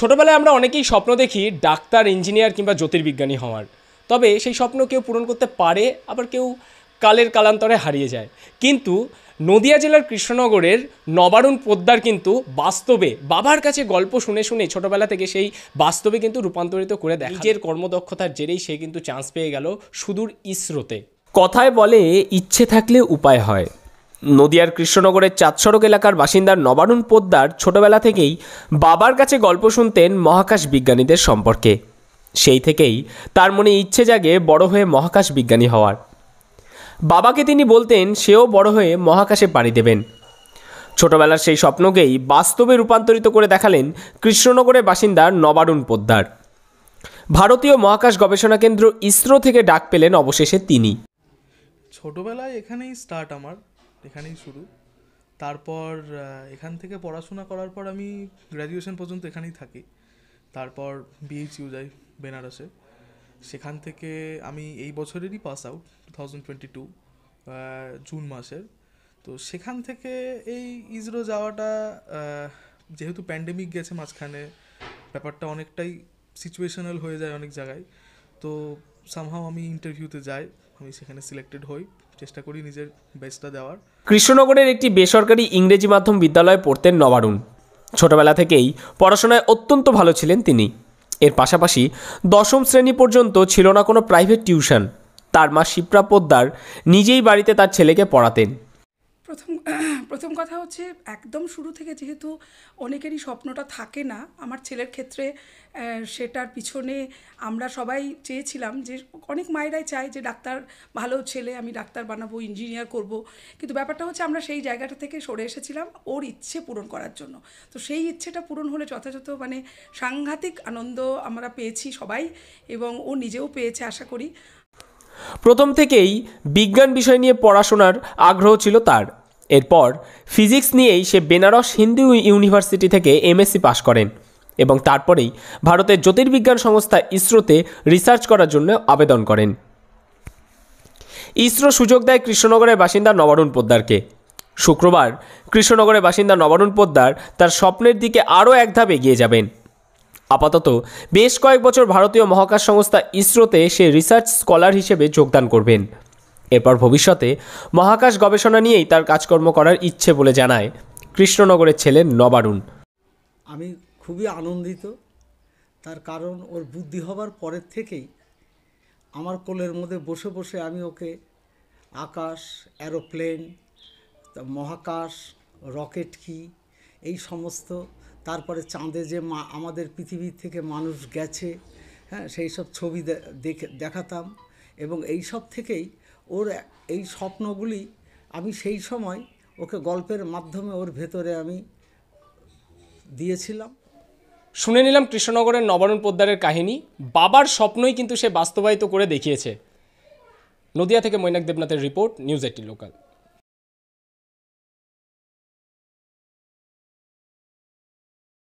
ছোটোবেলায় আমরা অনেকেই স্বপ্ন দেখি ডাক্তার ইঞ্জিনিয়ার কিংবা জ্যোতির্বিজ্ঞানী হওয়ার তবে সেই স্বপ্ন কেউ পূরণ করতে পারে আবার কেউ কালের কালান্তরে হারিয়ে যায় কিন্তু নদিয়া জেলার কৃষ্ণনগরের নবারুণ পোদ্দার কিন্তু বাস্তবে বাবার কাছে গল্প শুনে শুনে ছোটবেলা থেকে সেই বাস্তবে কিন্তু রূপান্তরিত করে দেয় নিজের কর্মদক্ষতার জেরেই সে কিন্তু চান্স পেয়ে গেল সুদূর ইসরোতে কথায় বলে ইচ্ছে থাকলে উপায় হয় নদিয়ার কৃষ্ণনগরের চাঁদসড়ক এলাকার বাসিন্দা নবারুণ পোদ্দার ছোটবেলা থেকেই বাবার কাছে গল্প শুনতেন মহাকাশ বিজ্ঞানীদের সম্পর্কে সেই থেকেই তার মনে ইচ্ছে জাগে বড় হয়ে মহাকাশ বিজ্ঞানী হওয়ার বাবাকে তিনি বলতেন সেও বড় হয়ে মহাকাশে পাড়ি দেবেন ছোটবেলার সেই স্বপ্নকেই বাস্তবে রূপান্তরিত করে দেখালেন কৃষ্ণনগরের বাসিন্দা নবারুণ পোদ্দার ভারতীয় মহাকাশ গবেষণা কেন্দ্র ইসরো থেকে ডাক পেলেন অবশেষে তিনি ছোটবেলায় এখানেই স্টার্ট আমার এখানেই শুরু তারপর এখান থেকে পড়াশোনা করার পর আমি গ্র্যাজুয়েশন পর্যন্ত এখানেই থাকি তারপর বিএইচইউ যাই বেনারসে সেখান থেকে আমি এই বছরেরই pass out two thousand twenty two June মাসের তো সেখান থেকে এই ইসরো যাওয়াটা যেহেতু প্যান্ডেমিক গেছে মাঝখানে ব্যাপারটা অনেকটাই সিচুয়েশনাল হয়ে যায় অনেক জায়গায় তো সামহাও আমি ইন্টারভিউতে যাই আমি সেখানে সিলেক্টেড হই চেষ্টা করি নিজের বেস্টটা দেওয়ার কৃষ্ণনগরের একটি বেসরকারি ইংরেজি মাধ্যম বিদ্যালয়ে পড়তেন নবারুণ ছোটবেলা থেকেই পড়াশোনায় অত্যন্ত ভালো ছিলেন তিনি এর পাশাপাশি দশম শ্রেণী পর্যন্ত ছিল না কোনো প্রাইভেট টিউশন তার মা শিপ্রা পোদ্দার নিজেই বাড়িতে তার ছেলেকে পড়াতেন প্রথম প্রথম কথা হচ্ছে একদম শুরু থেকে যেহেতু অনেকেরই স্বপ্নটা থাকে না আমার ছেলের ক্ষেত্রে সেটার পিছনে আমরা সবাই চেয়েছিলাম যে অনেক মায়েরাই চায় যে ডাক্তার ভালো ছেলে আমি ডাক্তার বানাবো ইঞ্জিনিয়ার করব কিন্তু ব্যাপারটা হচ্ছে আমরা সেই জায়গাটা থেকে সরে এসেছিলাম ওর ইচ্ছে পূরণ করার জন্য তো সেই ইচ্ছেটা পূরণ হলে যথাযথ মানে সাংঘাতিক আনন্দ আমরা পেয়েছি সবাই এবং ও নিজেও পেয়েছে আশা করি প্রথম থেকেই বিজ্ঞান বিষয় নিয়ে পড়াশোনার আগ্রহ ছিল তার এরপর ফিজিক্স নিয়েই সে বেনারস হিন্দু ইউনিভার্সিটি থেকে এমএসসি পাশ করেন এবং তারপরেই ভারতের জ্যোতির্বিজ্ঞান সংস্থা ইসরোতে রিসার্চ করার জন্য আবেদন করেন ইসরো সুযোগ দেয় কৃষ্ণনগরের বাসিন্দা নবারুণ পোদ্দারকে শুক্রবার কৃষ্ণনগরের বাসিন্দা নবারুণ পোদ্দার তার স্বপ্নের দিকে আরও এক ধাপ এগিয়ে যাবেন আপাতত বেশ কয়েক বছর ভারতীয় মহাকাশ সংস্থা ইসরোতে সে রিসার্চ স্কলার হিসেবে যোগদান করবেন এরপর ভবিষ্যতে মহাকাশ গবেষণা নিয়েই তার কাজকর্ম করার ইচ্ছে বলে জানায় কৃষ্ণনগরের ছেলে নবারুণ আমি খুবই আনন্দিত তার কারণ ওর বুদ্ধি হবার পরের থেকেই আমার কোলের মধ্যে বসে বসে আমি ওকে আকাশ অ্যারোপ্লেন মহাকাশ রকেট কি এই সমস্ত তারপরে চাঁদে যে মা আমাদের পৃথিবীর থেকে মানুষ গেছে হ্যাঁ সেই সব ছবি দেখে দেখাতাম এবং এই সব থেকেই ওর এই স্বপ্নগুলি আমি সেই সময় ওকে গল্পের মাধ্যমে ওর ভেতরে আমি দিয়েছিলাম শুনে নিলাম কৃষ্ণনগরের নবরণ পোদ্দারের কাহিনী বাবার স্বপ্নই কিন্তু সে বাস্তবায়িত করে দেখিয়েছে নদিয়া থেকে মৈনাক দেবনাথের রিপোর্ট নিউজ এটি লোকাল